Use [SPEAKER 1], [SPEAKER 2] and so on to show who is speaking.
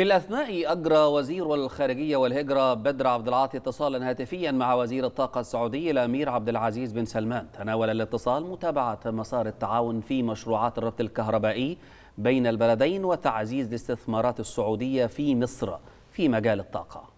[SPEAKER 1] في الأثناء أجرى وزير الخارجية والهجرة بدر عبد العاطي اتصالا هاتفيا مع وزير الطاقة السعودي الأمير عبد العزيز بن سلمان تناول الاتصال متابعة مسار التعاون في مشروعات الربط الكهربائي بين البلدين وتعزيز الاستثمارات السعودية في مصر في مجال الطاقة